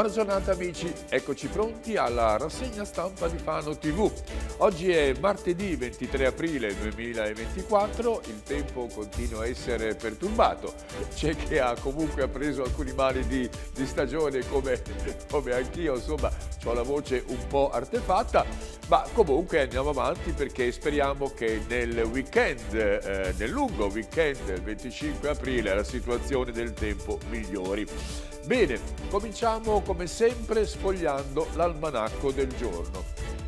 Buona giornata amici, eccoci pronti alla rassegna stampa di Fano TV. Oggi è martedì 23 aprile 2024, il tempo continua a essere perturbato, c'è chi ha comunque preso alcuni mali di, di stagione come, come anch'io, insomma ho la voce un po' artefatta, ma comunque andiamo avanti perché speriamo che nel weekend, eh, nel lungo weekend del 25 aprile la situazione del tempo migliori. Bene, cominciamo come sempre sfogliando l'almanacco del giorno.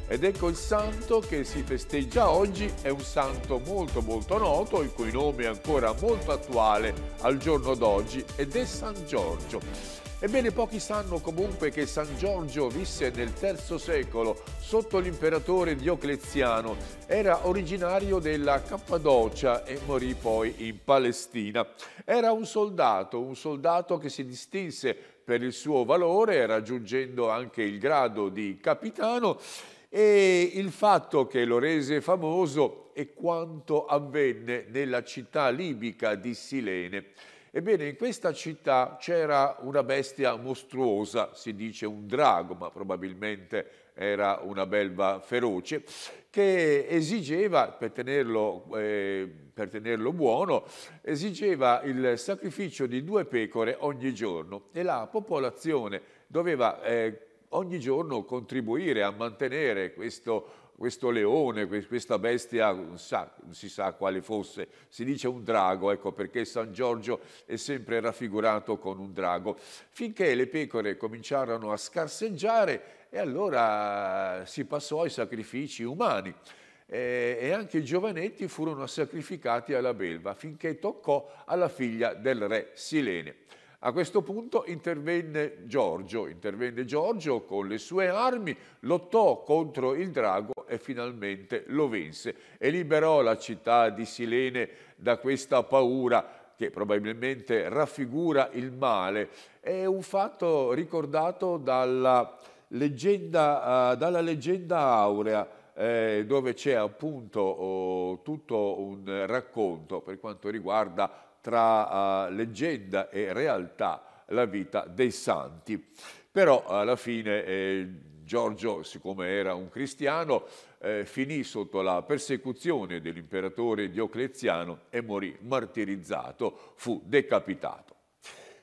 Ed ecco il santo che si festeggia oggi, è un santo molto molto noto, il cui nome è ancora molto attuale al giorno d'oggi, ed è San Giorgio. Ebbene, pochi sanno comunque che San Giorgio visse nel III secolo sotto l'imperatore Diocleziano, era originario della Cappadocia e morì poi in Palestina. Era un soldato, un soldato che si distinse per il suo valore, raggiungendo anche il grado di capitano, e il fatto che lo rese famoso è quanto avvenne nella città libica di Silene. Ebbene, in questa città c'era una bestia mostruosa, si dice un drago, ma probabilmente era una belva feroce, che esigeva, per tenerlo, eh, per tenerlo buono, esigeva il sacrificio di due pecore ogni giorno e la popolazione doveva eh, ogni giorno contribuire a mantenere questo questo leone, questa bestia, non, sa, non, si sa quale fosse, si dice un drago, ecco perché San Giorgio è sempre raffigurato con un drago, finché le pecore cominciarono a scarseggiare e allora si passò ai sacrifici umani eh, e anche i giovanetti furono sacrificati alla belva finché toccò alla figlia del re Silene. A questo punto intervenne Giorgio, intervenne Giorgio con le sue armi, lottò contro il drago e finalmente lo vinse e liberò la città di Silene da questa paura che probabilmente raffigura il male. È un fatto ricordato dalla leggenda, eh, dalla leggenda aurea, eh, dove c'è appunto oh, tutto un racconto per quanto riguarda tra uh, leggenda e realtà la vita dei santi. Però alla fine eh, Giorgio, siccome era un cristiano, eh, finì sotto la persecuzione dell'imperatore Diocleziano e morì martirizzato, fu decapitato.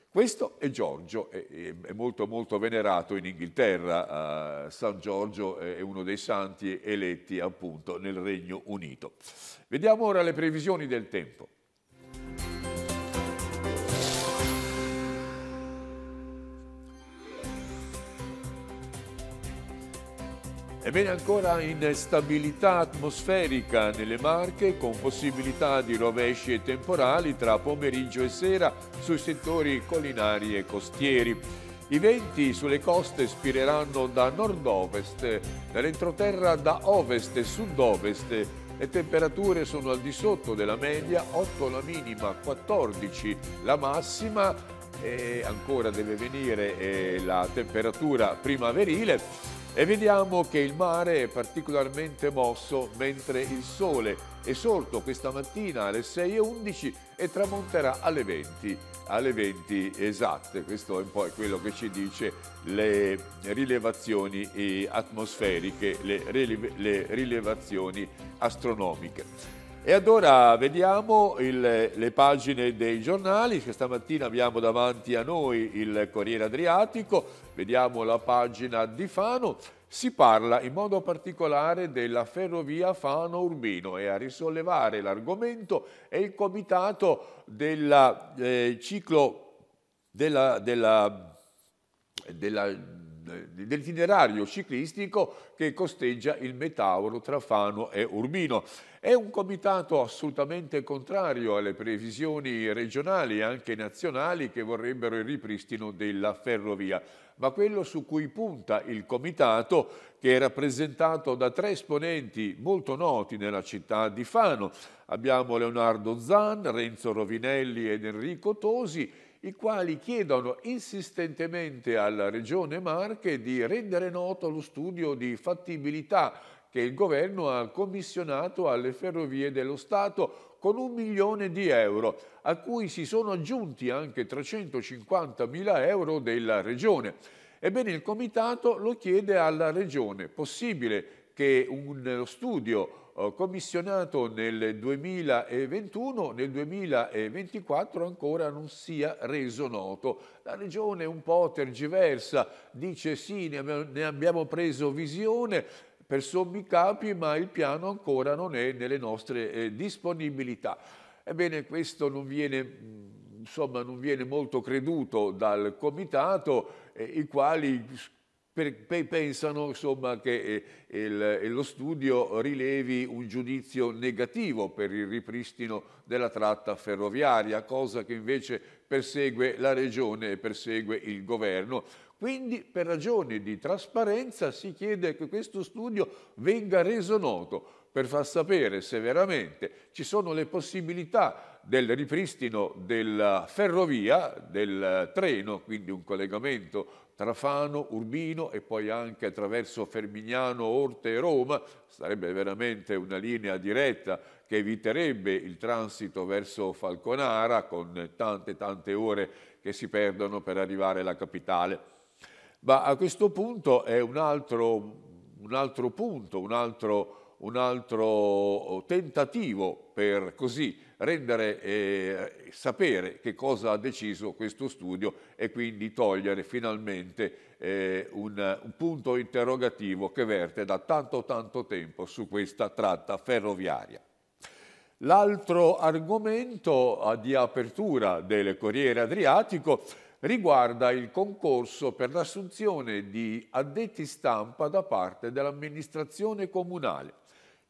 Questo è Giorgio, è, è molto molto venerato in Inghilterra, eh, San Giorgio è uno dei santi eletti appunto nel Regno Unito. Vediamo ora le previsioni del tempo. Ebbene ancora instabilità atmosferica nelle Marche con possibilità di rovesci e temporali tra pomeriggio e sera sui settori collinari e costieri. I venti sulle coste spireranno da nord-ovest, dall'entroterra da ovest e sud-ovest le temperature sono al di sotto della media, 8 la minima, 14 la massima e ancora deve venire eh, la temperatura primaverile e vediamo che il mare è particolarmente mosso mentre il sole è sorto questa mattina alle 6.11 e tramonterà alle 20, alle 20 esatte. Questo è un po' quello che ci dice le rilevazioni eh, atmosferiche, le, le rilevazioni astronomiche. E allora vediamo il, le pagine dei giornali, che stamattina abbiamo davanti a noi il Corriere Adriatico, vediamo la pagina di Fano, si parla in modo particolare della ferrovia Fano-Urbino e a risollevare l'argomento è il comitato della eh, ciclo della, della, della dell'itinerario ciclistico che costeggia il Metauro tra Fano e Urbino. È un comitato assolutamente contrario alle previsioni regionali e anche nazionali che vorrebbero il ripristino della ferrovia, ma quello su cui punta il comitato, che è rappresentato da tre esponenti molto noti nella città di Fano. Abbiamo Leonardo Zan, Renzo Rovinelli ed Enrico Tosi i quali chiedono insistentemente alla Regione Marche di rendere noto lo studio di fattibilità che il governo ha commissionato alle ferrovie dello Stato con un milione di euro, a cui si sono aggiunti anche 350 mila euro della Regione. Ebbene, il Comitato lo chiede alla Regione. Possibile che uno studio commissionato nel 2021, nel 2024 ancora non sia reso noto. La Regione un po' tergiversa, dice sì, ne abbiamo preso visione, per sommi capi, ma il piano ancora non è nelle nostre eh, disponibilità. Ebbene, questo non viene, insomma, non viene molto creduto dal Comitato, eh, i quali pensano insomma, che eh, il, eh, lo studio rilevi un giudizio negativo per il ripristino della tratta ferroviaria, cosa che invece persegue la Regione e persegue il Governo. Quindi per ragioni di trasparenza si chiede che questo studio venga reso noto per far sapere se veramente ci sono le possibilità del ripristino della ferrovia, del eh, treno, quindi un collegamento Trafano, Urbino e poi anche attraverso Fermignano, Orte e Roma, sarebbe veramente una linea diretta che eviterebbe il transito verso Falconara con tante tante ore che si perdono per arrivare alla capitale. Ma a questo punto è un altro, un altro punto, un altro, un altro tentativo per così rendere eh, sapere che cosa ha deciso questo studio e quindi togliere finalmente eh, un, un punto interrogativo che verte da tanto tanto tempo su questa tratta ferroviaria. L'altro argomento eh, di apertura del Corriere Adriatico riguarda il concorso per l'assunzione di addetti stampa da parte dell'amministrazione comunale.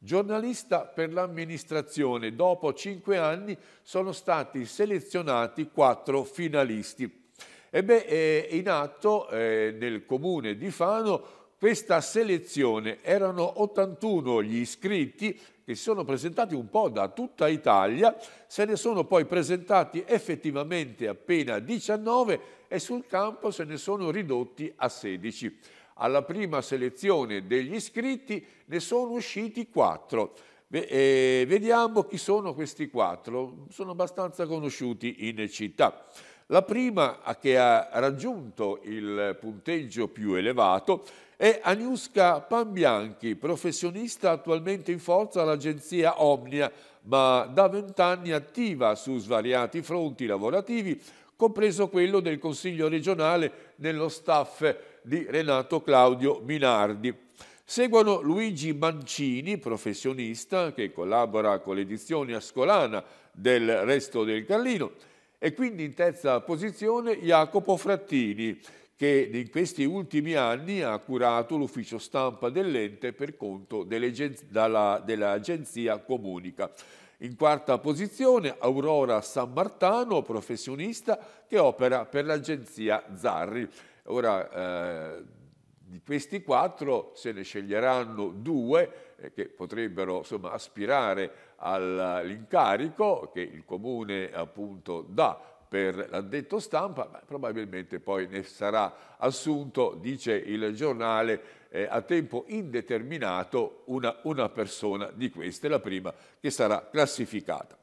Giornalista per l'amministrazione, dopo cinque anni sono stati selezionati quattro finalisti. Ebbene, eh, è in atto eh, nel comune di Fano questa selezione. Erano 81 gli iscritti che si sono presentati un po' da tutta Italia, se ne sono poi presentati effettivamente appena 19 e sul campo se ne sono ridotti a 16 alla prima selezione degli iscritti ne sono usciti quattro. E eh, vediamo chi sono questi quattro, sono abbastanza conosciuti in città. La prima che ha raggiunto il punteggio più elevato è Aniuska Pambianchi, professionista attualmente in forza all'agenzia Omnia, ma da vent'anni attiva su svariati fronti lavorativi, compreso quello del Consiglio regionale nello staff di Renato Claudio Minardi. Seguono Luigi Mancini, professionista che collabora con l'edizione ascolana del Resto del Carlino e quindi in terza posizione Jacopo Frattini che in questi ultimi anni ha curato l'ufficio stampa dell'ente per conto dell'agenzia Comunica. In quarta posizione Aurora San Martano, professionista che opera per l'agenzia Zarri. Ora, eh, di questi quattro se ne sceglieranno due eh, che potrebbero insomma, aspirare all'incarico che il comune appunto dà per l'addetto stampa, ma probabilmente poi ne sarà assunto, dice il giornale, eh, a tempo indeterminato una, una persona di queste, la prima che sarà classificata.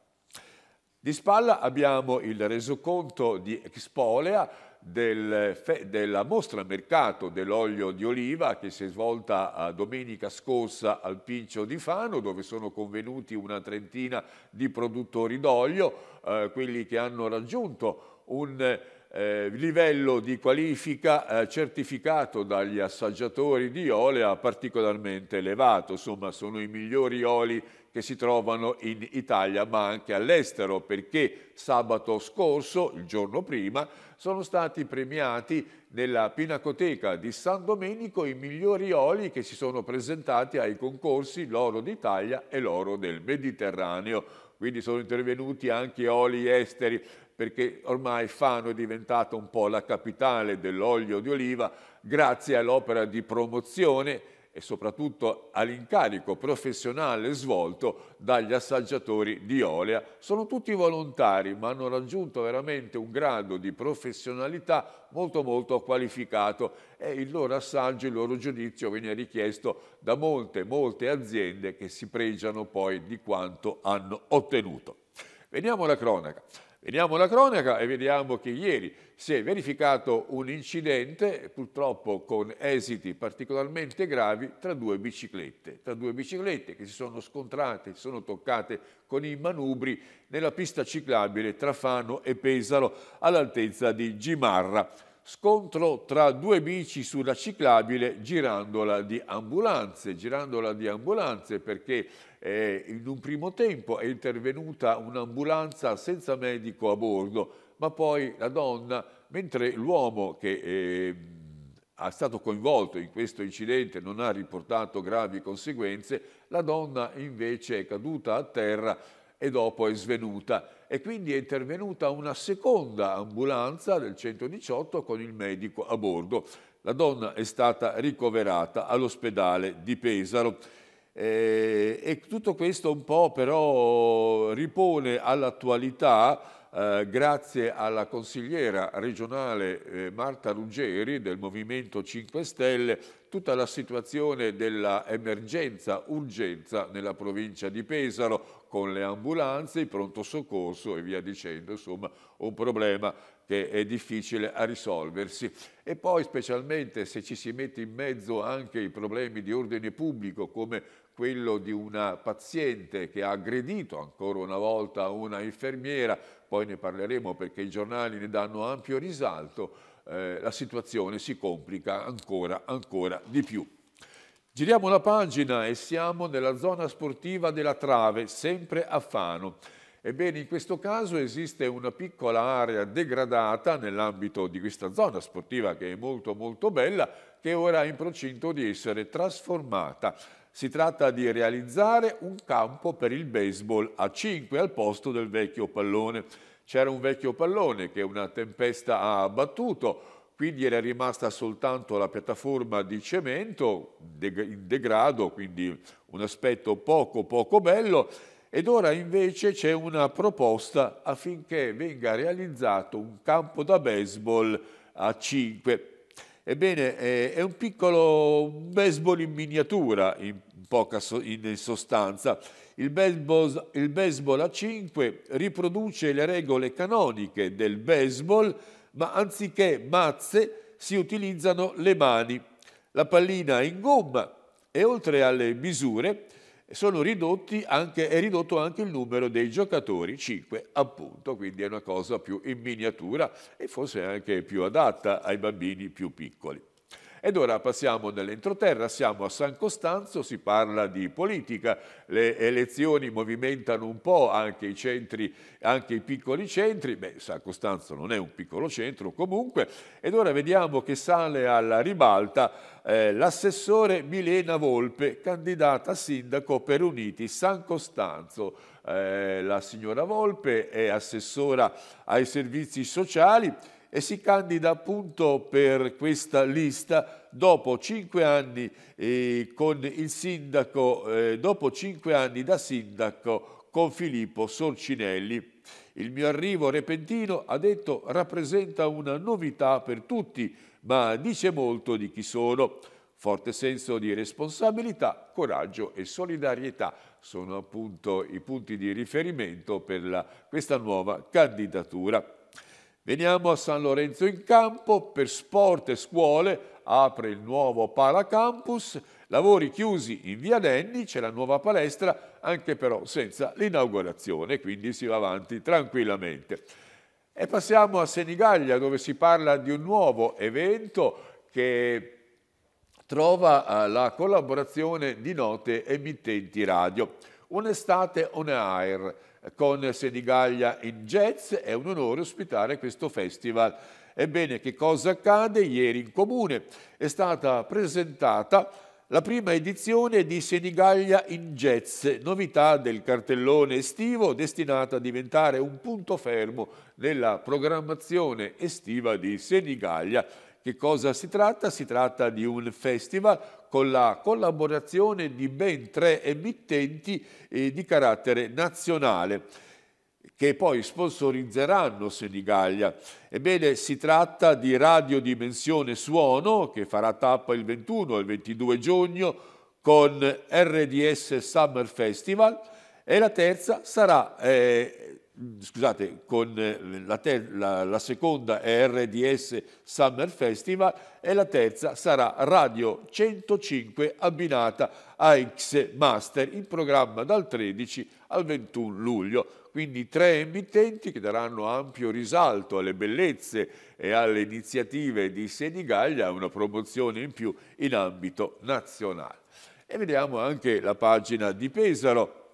Di spalla abbiamo il resoconto di Expolea, del, della mostra mercato dell'olio di oliva che si è svolta domenica scorsa al Pincio di Fano dove sono convenuti una trentina di produttori d'olio, eh, quelli che hanno raggiunto un eh, livello di qualifica eh, certificato dagli assaggiatori di olea particolarmente elevato, insomma sono i migliori oli che si trovano in Italia ma anche all'estero perché sabato scorso, il giorno prima, sono stati premiati nella Pinacoteca di San Domenico i migliori oli che si sono presentati ai concorsi L'oro d'Italia e l'oro del Mediterraneo. Quindi sono intervenuti anche oli esteri perché ormai Fano è diventata un po' la capitale dell'olio di oliva grazie all'opera di promozione e soprattutto all'incarico professionale svolto dagli assaggiatori di Olea. Sono tutti volontari ma hanno raggiunto veramente un grado di professionalità molto molto qualificato e il loro assaggio, il loro giudizio viene richiesto da molte molte aziende che si pregiano poi di quanto hanno ottenuto. Veniamo alla cronaca. Veniamo alla cronaca e vediamo che ieri si è verificato un incidente, purtroppo con esiti particolarmente gravi, tra due biciclette. Tra due biciclette che si sono scontrate, si sono toccate con i manubri nella pista ciclabile tra Fano e Pesaro all'altezza di Gimarra. Scontro tra due bici sulla ciclabile girandola di ambulanze, girandola di ambulanze perché eh, in un primo tempo è intervenuta un'ambulanza senza medico a bordo, ma poi la donna, mentre l'uomo che eh, è stato coinvolto in questo incidente non ha riportato gravi conseguenze, la donna invece è caduta a terra e dopo è svenuta e quindi è intervenuta una seconda ambulanza del 118 con il medico a bordo. La donna è stata ricoverata all'ospedale di Pesaro. Eh, e tutto questo un po' però ripone all'attualità, eh, grazie alla consigliera regionale eh, Marta Ruggeri del Movimento 5 Stelle, tutta la situazione dell'emergenza urgenza nella provincia di Pesaro con le ambulanze, il pronto soccorso e via dicendo, insomma un problema che è difficile a risolversi. E poi specialmente se ci si mette in mezzo anche i problemi di ordine pubblico come quello di una paziente che ha aggredito ancora una volta una infermiera, poi ne parleremo perché i giornali ne danno ampio risalto, eh, la situazione si complica ancora, ancora di più. Giriamo la pagina e siamo nella zona sportiva della Trave, sempre a Fano. Ebbene, in questo caso esiste una piccola area degradata nell'ambito di questa zona sportiva che è molto molto bella, che ora è in procinto di essere trasformata si tratta di realizzare un campo per il baseball a 5 al posto del vecchio pallone. C'era un vecchio pallone che una tempesta ha abbattuto, quindi era rimasta soltanto la piattaforma di cemento in degrado, quindi un aspetto poco poco bello, ed ora invece c'è una proposta affinché venga realizzato un campo da baseball a 5 Ebbene, è un piccolo baseball in miniatura, in, poca so, in sostanza. Il baseball, il baseball a 5 riproduce le regole canoniche del baseball, ma anziché mazze si utilizzano le mani. La pallina è in gomma e oltre alle misure sono ridotti anche, è ridotto anche il numero dei giocatori, 5 appunto, quindi è una cosa più in miniatura e forse anche più adatta ai bambini più piccoli. Ed ora passiamo nell'entroterra, siamo a San Costanzo, si parla di politica, le elezioni movimentano un po' anche i centri, anche i piccoli centri, beh San Costanzo non è un piccolo centro comunque, ed ora vediamo che sale alla ribalta eh, l'assessore Milena Volpe, candidata a sindaco per Uniti San Costanzo. Eh, la signora Volpe è assessora ai servizi sociali, e si candida appunto per questa lista dopo cinque anni, eh, sindaco, eh, dopo cinque anni da sindaco con Filippo Sorcinelli. Il mio arrivo repentino, ha detto, rappresenta una novità per tutti, ma dice molto di chi sono. Forte senso di responsabilità, coraggio e solidarietà sono appunto i punti di riferimento per la, questa nuova candidatura. Veniamo a San Lorenzo in Campo, per sport e scuole apre il nuovo Paracampus, lavori chiusi in via Denni, c'è la nuova palestra, anche però senza l'inaugurazione, quindi si va avanti tranquillamente. E passiamo a Senigallia dove si parla di un nuovo evento che trova eh, la collaborazione di note emittenti radio. Un'estate on air, con Senigallia in jazz, è un onore ospitare questo festival. Ebbene, che cosa accade? Ieri in comune è stata presentata la prima edizione di Senigallia in jazz, novità del cartellone estivo destinata a diventare un punto fermo nella programmazione estiva di Senigallia. Che cosa si tratta? Si tratta di un festival con la collaborazione di ben tre emittenti eh, di carattere nazionale che poi sponsorizzeranno Senigallia. Ebbene, si tratta di Radio Dimensione Suono, che farà tappa il 21 e il 22 giugno con RDS Summer Festival, e la terza sarà eh, scusate, con eh, la, ter- la, la seconda è RDS Summer Festival e la terza sarà Radio 105 abbinata a X Master in programma dal 13 al 21 luglio. Quindi tre emittenti che daranno ampio risalto alle bellezze e alle iniziative di Senigallia, una promozione in più in ambito nazionale. E vediamo anche la pagina di Pesaro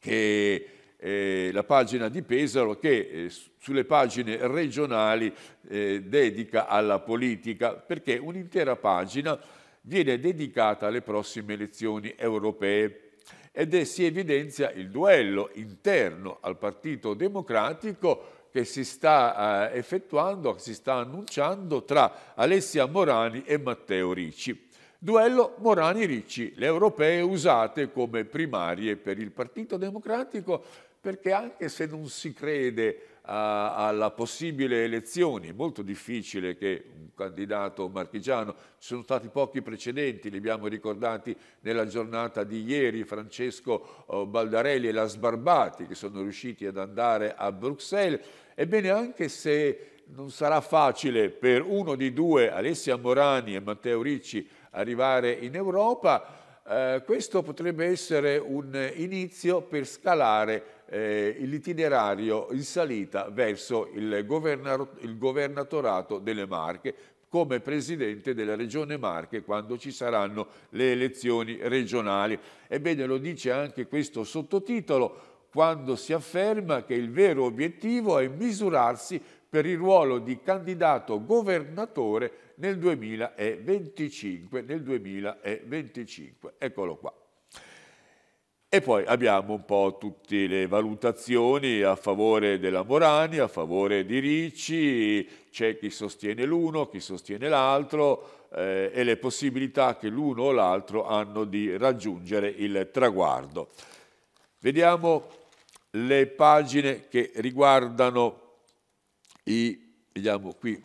che eh, la pagina di Pesaro che eh, sulle pagine regionali eh, dedica alla politica, perché un'intera pagina viene dedicata alle prossime elezioni europee ed è, si evidenzia il duello interno al Partito Democratico che si sta eh, effettuando, si sta annunciando tra Alessia Morani e Matteo Ricci. Duello Morani-Ricci, le europee usate come primarie per il Partito Democratico perché anche se non si crede alla possibile elezione, molto difficile che un candidato marchigiano, ci sono stati pochi precedenti, li abbiamo ricordati nella giornata di ieri, Francesco eh, Baldarelli e la Sbarbati che sono riusciti ad andare a Bruxelles, ebbene anche se non sarà facile per uno di due, Alessia Morani e Matteo Ricci, arrivare in Europa, eh, questo potrebbe essere un inizio per scalare eh, l'itinerario in salita verso il, il governatorato delle Marche come presidente della regione Marche quando ci saranno le elezioni regionali. Ebbene, lo dice anche questo sottotitolo, quando si afferma che il vero obiettivo è misurarsi per il ruolo di candidato governatore nel 2025. Nel 2025. Eccolo qua. E poi abbiamo un po' tutte le valutazioni a favore della Morani, a favore di Ricci, c'è chi sostiene l'uno, chi sostiene l'altro eh, e le possibilità che l'uno o l'altro hanno di raggiungere il traguardo. Vediamo le pagine che riguardano i, vediamo qui,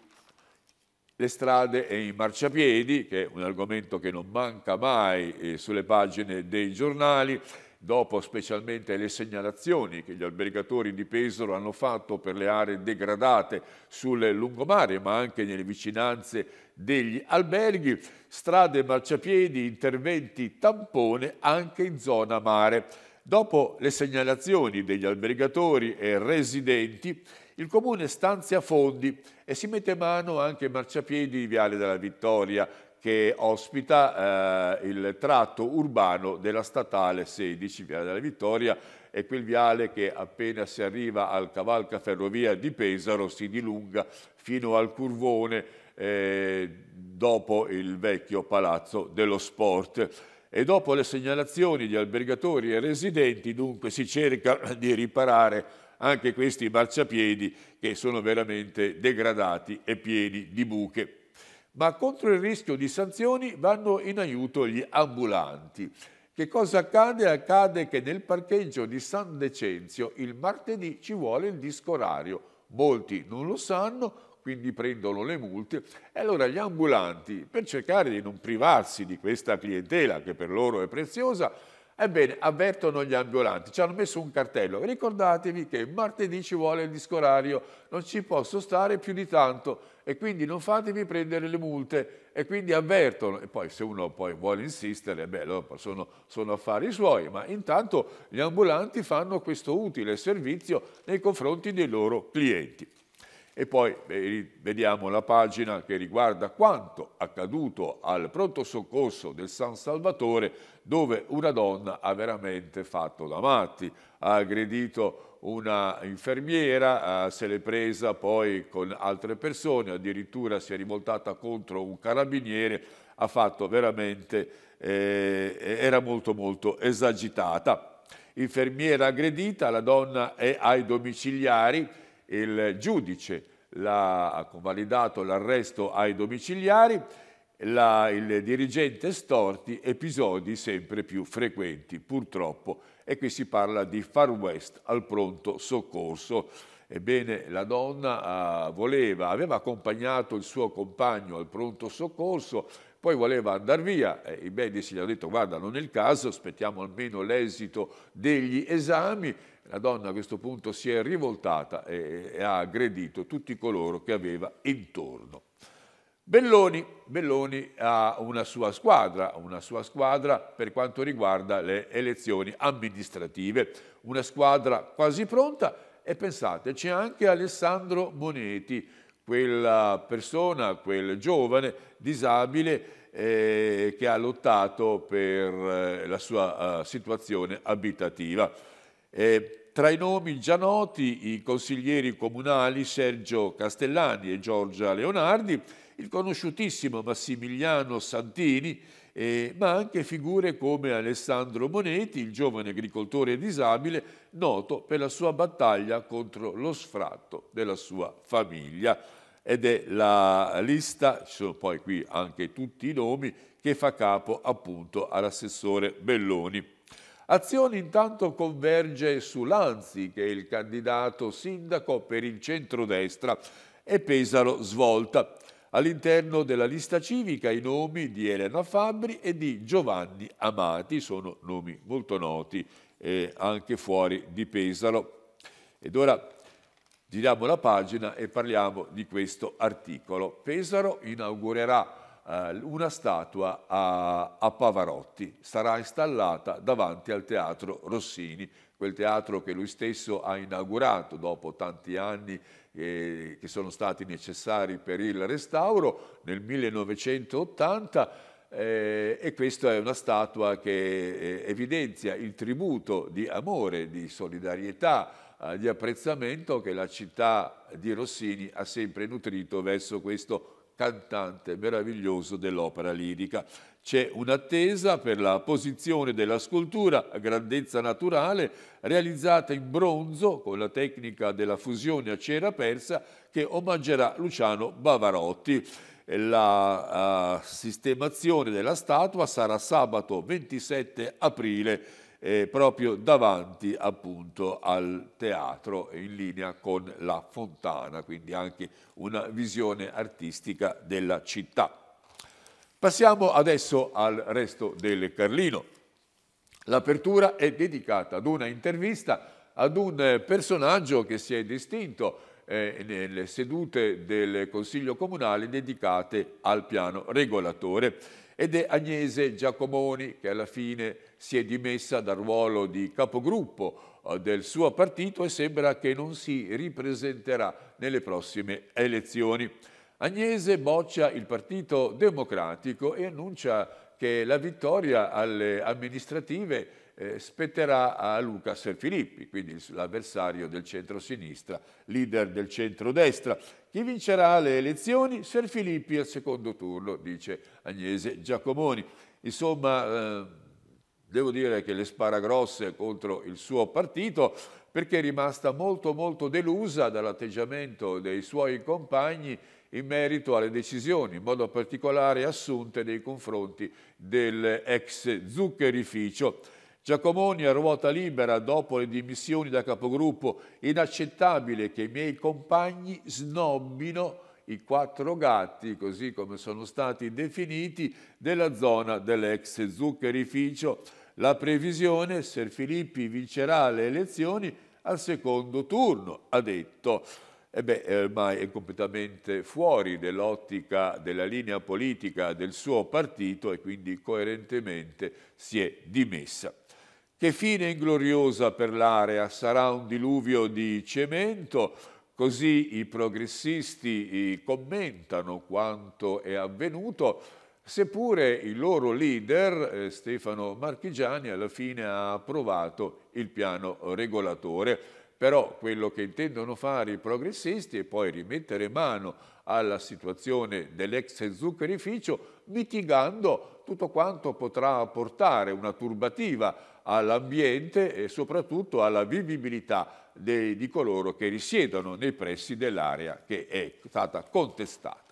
le strade e i marciapiedi, che è un argomento che non manca mai eh, sulle pagine dei giornali dopo specialmente le segnalazioni che gli albergatori di Pesaro hanno fatto per le aree degradate sul lungomare, ma anche nelle vicinanze degli alberghi, strade marciapiedi, interventi tampone anche in zona mare. Dopo le segnalazioni degli albergatori e residenti, il comune stanzia fondi e si mette mano anche ai marciapiedi di Viale della Vittoria, che ospita eh, il tratto urbano della statale 16 Viale della Vittoria e quel viale che appena si arriva al cavalca ferrovia di Pesaro si dilunga fino al curvone eh, dopo il vecchio palazzo dello sport. E dopo le segnalazioni di albergatori e residenti dunque si cerca di riparare anche questi marciapiedi che sono veramente degradati e pieni di buche ma contro il rischio di sanzioni vanno in aiuto gli ambulanti. Che cosa accade? Accade che nel parcheggio di San Decenzio il martedì ci vuole il disco orario. Molti non lo sanno, quindi prendono le multe. E allora gli ambulanti, per cercare di non privarsi di questa clientela che per loro è preziosa, ebbene avvertono gli ambulanti, ci hanno messo un cartello. Ricordatevi che martedì ci vuole il disco orario, non ci posso stare più di tanto e quindi non fatevi prendere le multe e quindi avvertono. E poi se uno poi vuole insistere, beh, allora sono, sono affari suoi, ma intanto gli ambulanti fanno questo utile servizio nei confronti dei loro clienti. E poi vediamo la pagina che riguarda quanto accaduto al pronto soccorso del San Salvatore, dove una donna ha veramente fatto da matti, ha aggredito una infermiera eh, se l'è presa poi con altre persone, addirittura si è rivoltata contro un carabiniere, ha fatto veramente, eh, era molto molto esagitata. Infermiera aggredita, la donna è ai domiciliari, il giudice l'ha convalidato l'arresto ai domiciliari, la, il dirigente storti, episodi sempre più frequenti purtroppo e qui si parla di Far West al pronto soccorso. Ebbene, la donna ah, voleva, aveva accompagnato il suo compagno al pronto soccorso, poi voleva andare via. I medici gli hanno detto guarda, non è il caso, aspettiamo almeno l'esito degli esami. La donna a questo punto si è rivoltata e, e ha aggredito tutti coloro che aveva intorno. Belloni, Belloni ha una sua squadra, una sua squadra per quanto riguarda le elezioni amministrative, una squadra quasi pronta e pensate c'è anche Alessandro Moneti, quella persona, quel giovane disabile eh, che ha lottato per eh, la sua uh, situazione abitativa. Eh, tra i nomi già noti i consiglieri comunali Sergio Castellani e Giorgia Leonardi il conosciutissimo Massimiliano Santini, eh, ma anche figure come Alessandro Moneti, il giovane agricoltore disabile, noto per la sua battaglia contro lo sfratto della sua famiglia. Ed è la lista, ci sono poi qui anche tutti i nomi, che fa capo appunto all'assessore Belloni. Azione intanto converge su Lanzi, che è il candidato sindaco per il centrodestra, e Pesaro svolta. All'interno della lista civica i nomi di Elena Fabbri e di Giovanni Amati sono nomi molto noti eh, anche fuori di Pesaro. Ed ora giriamo la pagina e parliamo di questo articolo. Pesaro inaugurerà eh, una statua a, a, Pavarotti. Sarà installata davanti al Teatro Rossini, quel teatro che lui stesso ha inaugurato dopo tanti anni eh, che sono stati necessari per il restauro nel 1980 eh, e questa è una statua che eh, evidenzia il tributo di amore, di solidarietà, eh, di apprezzamento che la città di Rossini ha sempre nutrito verso questo cantante meraviglioso dell'opera lirica. C'è un'attesa per la posizione della scultura a grandezza naturale realizzata in bronzo con la tecnica della fusione a cera persa che omaggerà Luciano Bavarotti. La uh, sistemazione della statua sarà sabato 27 aprile eh, proprio davanti appunto al teatro in linea con la fontana, quindi anche una visione artistica della città. Passiamo adesso al resto del Carlino. L'apertura è dedicata ad una intervista ad un eh, personaggio che si è distinto eh, nelle sedute del Consiglio Comunale dedicate al piano regolatore ed è Agnese Giacomoni che alla fine si è dimessa dal ruolo di capogruppo eh, del suo partito e sembra che non si ripresenterà nelle prossime elezioni. Agnese boccia il Partito Democratico e annuncia che la vittoria alle amministrative eh, spetterà a Luca Serfilippi, quindi l'avversario del centro-sinistra, leader del centro-destra. Chi vincerà le elezioni? Serfilippi al secondo turno, dice Agnese Giacomoni. Insomma, eh, devo dire che le spara grosse contro il suo partito perché è rimasta molto molto delusa dall'atteggiamento dei suoi compagni in merito alle decisioni, in modo particolare assunte nei confronti dell'ex zuccherificio. Giacomoni a ruota libera dopo le dimissioni da capogruppo, inaccettabile che i miei compagni snobbino i quattro gatti, così come sono stati definiti, della zona dell'ex zuccherificio. La previsione, Ser Filippi vincerà le elezioni al secondo turno, ha detto e beh, eh, ormai è completamente fuori dell'ottica della linea politica del suo partito e quindi coerentemente si è dimessa. Che fine ingloriosa per l'area, sarà un diluvio di cemento, così i progressisti eh, commentano quanto è avvenuto, seppure il loro leader, eh, Stefano Marchigiani, alla fine ha approvato il piano regolatore però quello che intendono fare i progressisti è poi rimettere mano alla situazione dell'ex zuccherificio mitigando tutto quanto potrà portare una turbativa all'ambiente e soprattutto alla vivibilità dei, di coloro che risiedono nei pressi dell'area che è stata contestata.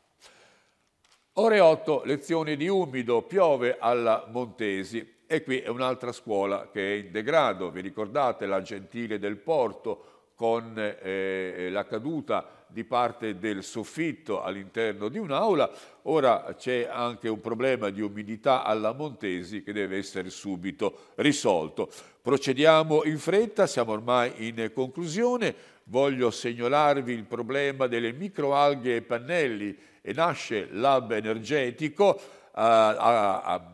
Ore 8, lezione di umido, piove alla Montesi. E qui è un'altra scuola che è in degrado, vi ricordate la Gentile del Porto con eh, la caduta di parte del soffitto all'interno di un'aula, ora c'è anche un problema di umidità alla Montesi che deve essere subito risolto. Procediamo in fretta, siamo ormai in conclusione, voglio segnalarvi il problema delle microalghe e pannelli e nasce l'hub energetico eh, a, a, a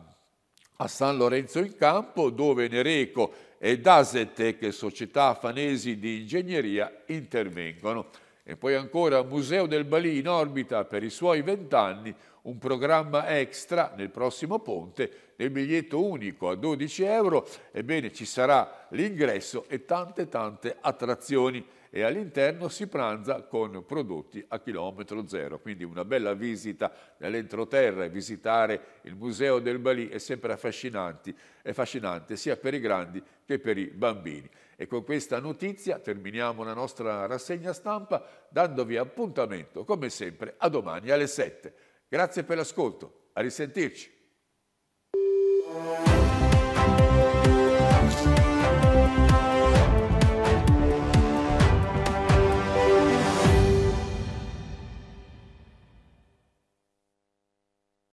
a San Lorenzo in Campo, dove Nereco ed Asetec, società fanesi di ingegneria, intervengono. E poi ancora Museo del Balì in orbita per i suoi vent'anni, un programma extra nel prossimo ponte del biglietto unico a 12 euro. Ebbene, ci sarà l'ingresso e tante tante attrazioni e all'interno si pranza con prodotti a chilometro zero. Quindi una bella visita nell'entroterra e visitare il museo del Bali è sempre affascinante, è affascinante sia per i grandi che per i bambini. E con questa notizia terminiamo la nostra rassegna stampa dandovi appuntamento come sempre a domani alle 7. Grazie per l'ascolto, a risentirci.